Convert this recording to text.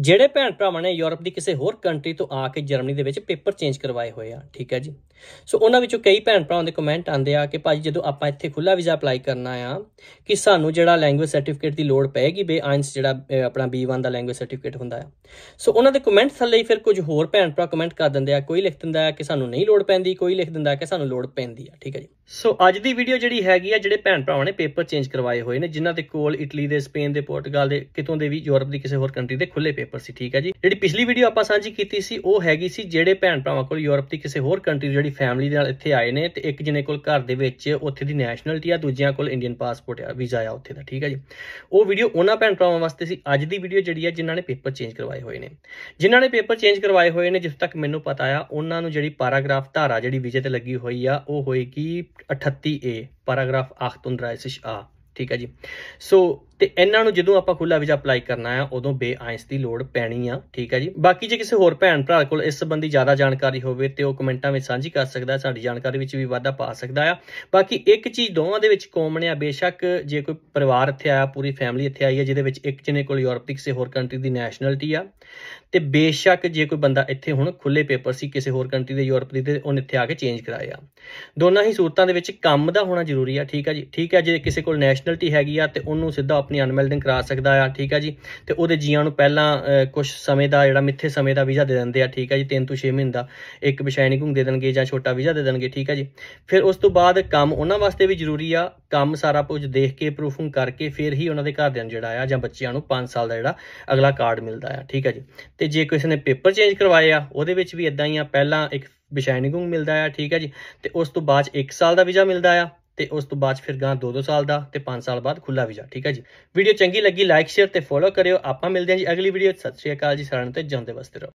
ਜਿਹੜੇ ਭੈਣ ਭਰਾਵਾਂ ਨੇ ਯੂਰਪ ਦੀ ਕਿਸੇ ਹੋਰ ਕੰਟਰੀ ਤੋਂ ਆ ਕੇ ਜਰਮਨੀ ਦੇ ਵਿੱਚ ਪੇਪਰ ਚੇਂਜ ਕਰਵਾਏ ਹੋਏ ਆ ਠੀਕ ਹੈ ਜੀ ਸੋ ਉਹਨਾਂ ਵਿੱਚੋਂ ਕਈ ਭੈਣ ਭਰਾਵਾਂ ਦੇ ਕਮੈਂਟ ਆਉਂਦੇ ਆ ਕਿ ਭਾਜੀ ਜਦੋਂ ਆਪਾਂ ਇੱਥੇ ਖੁੱਲਾ ਵੀਜ਼ਾ ਅਪਲਾਈ ਕਰਨਾ ਆ ਕਿ ਸਾਨੂੰ ਜਿਹੜਾ ਲੈਂਗੁਏਜ ਸਰਟੀਫਿਕੇਟ ਦੀ ਲੋੜ ਪਏਗੀ ਬੇ ਆਇਨਸ ਜਿਹੜਾ ਆਪਣਾ B1 ਦਾ ਲੈਂਗੁਏਜ ਸਰਟੀਫਿਕੇਟ ਹੁੰਦਾ ਆ ਸੋ ਉਹਨਾਂ ਦੇ ਕਮੈਂਟ ਥੱਲੇ ਹੀ ਫਿਰ ਕੁਝ ਹੋਰ ਭੈਣ ਭਰਾ ਕਮੈਂਟ ਕਰ ਦਿੰਦੇ ਆ ਕੋਈ ਲਿਖ ਦਿੰਦਾ ਆ ਕਿ ਸਾਨੂੰ ਨਹੀਂ ਲੋੜ ਪੈਂਦੀ ਕੋਈ ਲਿਖ ਦਿੰਦਾ ਕਿ ਸਾਨੂੰ ਲੋੜ ਪੈਂਦੀ ਆ ਠੀਕ ਹੈ ਜੀ ਸੋ ਅੱਜ ਦੀ ਵੀਡੀਓ ਜਿਹੜੀ ਹੈਗੀ ਆ ਜਿਹੜੇ ਭੈਣ ਭਰਾਵਾਂ ਨੇ ਪੇਪਰ ਚੇਂਜ ਕਰਵਾਏ ਹੋਏ ਨੇ ਜਿਨ੍ਹਾਂ ਦੇ ਕੋਲ ਇਟਲੀ ਦੇ ਸਪੇਨ ਦੇ ਪੋਰਟਗਲ ਦੇ ਕਿਤੋਂ ਦੇ ਵੀ ਯੂਰਪ ਦੀ ਕਿਸੇ ਹੋਰ ਕੰਟਰੀ ਦੇ ਖੁੱਲੇ ਪੇਪਰ ਸੀ ਠੀਕ ਹੈ ਜੀ ਜਿਹੜੀ ਪਿਛਲੀ ਵੀਡੀਓ ਆਪਾਂ ਸਾਂਝੀ ਕੀਤੀ ਸੀ ਉਹ ਹੈਗੀ ਸੀ ਜਿਹੜੇ ਭੈਣ ਭਰਾਵਾਂ ਕੋਲ ਯੂਰਪ ਦੀ ਕਿਸੇ ਹੋਰ ਕੰਟਰੀ ਦੀ ਜਿਹੜੀ ਫੈਮਿਲੀ ਦੇ ਨਾਲ ਇੱਥੇ ਆਏ ਨੇ ਤੇ ਇੱਕ ਜਿਹਨੇ ਕੋਲ ਘਰ ਦੇ ਵਿੱਚ ਉੱਥੇ ਦੀ ਨੈਸ਼ਨੈਲਿਟੀ ਆ ਦੂਜਿਆਂ ਕੋਲ ਇੰਡੀਅਨ ਪਾਸਪੋਰਟ ਆ ਵੀਜ਼ਾ ਆ ਉੱਥੇ ਦਾ ਠੀਕ ਹੈ ਜੀ ਉਹ ਵੀਡੀਓ ਉਹਨਾਂ ਭੈਣ ਭਰਾਵਾਂ ਵਾਸਤੇ ਸੀ ਅੱਜ ਦੀ ਵੀਡੀਓ ਜਿਹੜੀ ਆ ਜਿਨ੍ਹਾਂ ਨੇ ਪੇਪਰ ਚੇਂਜ ਕਰਵਾਏ ਹੋਏ ਨੇ ਜਿਨ੍ਹਾਂ ਨੇ ਪੇਪਰ ਚੇਂਜ ਕਰਵਾਏ ਹੋਏ ਨੇ ਜਿਸ ਤੱਕ ਮੈਨੂੰ ਪਤਾ ਆ ਉਹਨਾਂ ਨੂੰ ਜਿਹੜੀ ਪੈਰਾਗ੍ਰਾਫ ਧਾਰਾ ਜਿਹੜੀ ਵੀਜ਼ੇ ਤੇ ਲੱਗੀ ਹੋਈ ਆ ਉਹ ਹੋਏਗੀ 38A ਪੈਰਾਗ੍ਰਾਫ 8 ਆ ਠੀਕ ਹੈ ਜੀ ਸੋ ਤੇ ਇਹਨਾਂ ਨੂੰ ਜਦੋਂ ਆਪਾਂ ਖੁੱਲਾ ਵੀਜ਼ਾ ਅਪਲਾਈ ਕਰਨਾ ਹੈ ਉਦੋਂ ਬੇਆਇਸ ਦੀ ਲੋੜ ਪੈਣੀ ਆ ਠੀਕ ਹੈ ਜੀ ਬਾਕੀ ਜੇ ਕਿਸੇ ਹੋਰ ਭੈਣ ਭਰਾ ਕੋਲ ਇਸ ਸੰਬੰਧੀ ਜ਼ਿਆਦਾ ਜਾਣਕਾਰੀ ਹੋਵੇ ਤੇ ਉਹ ਕਮੈਂਟਾਂ ਵਿੱਚ ਸਾਂਝੀ ਕਰ ਸਕਦਾ ਸਾਡੀ ਜਾਣਕਾਰੀ ਵਿੱਚ ਵੀ ਵਾਧਾ ਪਾ ਸਕਦਾ ਆ ਬਾਕੀ ਇੱਕ ਚੀਜ਼ ਦੋਵਾਂ ਦੇ ਵਿੱਚ ਕਾਮਨ ਆ ਬੇਸ਼ੱਕ ਜੇ ਕੋਈ ਪਰਿਵਾਰ ਇੱਥੇ ਆਇਆ ਪੂਰੀ ਫੈਮਿਲੀ ਇੱਥੇ ਆਈ ਹੈ ਜਿਹਦੇ ਵਿੱਚ ਇੱਕ ਜਨੇ ਕੋਲ ਯੂਰਪ ਦੀ ਕਿਸੇ ਹੋਰ ਕੰਟਰੀ ਦੀ ਨੈਸ਼ਨੈਲਿਟੀ ਆ ਤੇ ਬੇਸ਼ੱਕ ਜੇ ਕੋਈ ਬੰਦਾ ਇੱਥੇ ਹੁਣ ਖੁੱਲੇ ਪੇਪਰ ਸੀ ਕਿਸੇ ਹੋਰ ਕੰਟਰੀ ਦੇ ਯੂਰਪ ਦੀ ਤੇ ਉਹਨੇ ਇੱਥੇ ਆ ਕੇ ਚੇਂਜ ਕਰਾਇਆ ਦੋਨਾਂ ਹੀ ਸੂਰਤਾਂ ਦੇ ਵਿੱਚ ਕੰਮ ਦਾ ਹੋਣਾ ਜ਼ਰੂਰੀ ਆ ਠੀਕ ਆ ਜੀ ਠੀਕ ਆ ਜੇ ਕਿਸੇ ਕੋਲ ਨੈਸ਼ਨੈਲਿਟੀ ਹੈਗੀ ਆ ਤੇ ਉਹਨੂੰ ਸਿੱਧਾ ਆਪਣੀ ਅਨਮੈਲਡਿੰਗ ਕਰਾ ਸਕਦਾ ਆ ਠੀਕ ਆ ਜੀ ਤੇ ਉਹਦੇ ਜੀਆਂ ਨੂੰ ਪਹਿਲਾਂ ਕੁਝ ਸਮੇਂ ਦਾ ਜਿਹੜਾ ਮਿੱਥੇ ਸਮੇਂ ਦਾ ਵੀਜ਼ਾ ਦੇ ਦਿੰਦੇ ਆ ਠੀਕ ਆ ਜੀ 3 ਤੋਂ 6 ਮਹੀਨੇ ਦਾ ਇੱਕ ਬਿਸ਼ੈਣੀ ਘੁੰਗ ਦੇ ਦੇਣਗੇ ਜਾਂ ਛੋਟਾ ਵੀਜ਼ਾ ਦੇ ਦੇਣਗੇ ਠੀਕ ਆ ਜੀ ਫਿਰ ਉਸ ਤੋਂ ਬਾਅਦ ਕੰਮ ਉਹਨਾਂ ਵਾਸਤੇ ਵੀ ਜ਼ਰੂਰੀ ਆ ਕੰਮ ਸਾਰਾ ਕੁਝ ਦੇਖ ਕੇ ਪ੍ਰੂਫਿੰਗ ਕਰਕੇ ਫਿਰ ਹੀ ਉਹਨਾਂ ਦੇ ਘਰ ਦੇਣ ਜਿਹੜਾ ਆ ਜਾਂ ਬੱਚਿਆਂ ਨੂੰ 5 ਸਾਲ ਦਾ ਜਿਹੜਾ ਅਗਲਾ ਕਾਰਡ ਮਿਲਦਾ ਆ ਠੀਕ ਆ ਜੀ ਤੇ ਜੇ ਕਿਸੇ ਨੇ ਪੇਪਰ ਚੇਂਜ ਕਰਵਾਏ ਆ ਉਹਦੇ ਵਿੱਚ ਵੀ ਇਦਾਂ ਹੀ ਆ ਪਹਿਲਾਂ ਇੱਕ ਘੁੰਗ ਮਿਲਦਾ ਆ ਠੀਕ ਆ ਜੀ ਤੇ ਉਸ ਤੋਂ ਬਾਅਦ 1 ਸਾਲ ਦਾ ਵੀਜ਼ਾ ਮਿਲਦਾ ਆ ਤੇ ਉਸ ਤੋਂ ਬਾਅਦ ਫਿਰ ਗਾਂ 2-2 ਸਾਲ ਦਾ ਤੇ 5 ਸਾਲ ਬਾਅਦ ਖੁੱਲਾ ਵੀਜ਼ਾ ਠੀਕ ਹੈ ਜੀ ਵੀਡੀਓ ਚੰਗੀ ਲੱਗੀ ਲਾਈਕ ਸ਼ੇਅਰ ਤੇ ਫੋਲੋ ਕਰਿਓ ਆਪਾਂ ਮਿਲਦੇ ਹਾਂ ਜੀ ਅਗਲੀ ਵੀਡੀਓ ਸਤਿ ਸ਼੍ਰੀ ਅਕਾਲ ਜੀ ਸਾਰਿਆਂ ਨੂੰ ਤੇ ਜਾਂਦੇ ਵਸਤੇ ਰਹੋ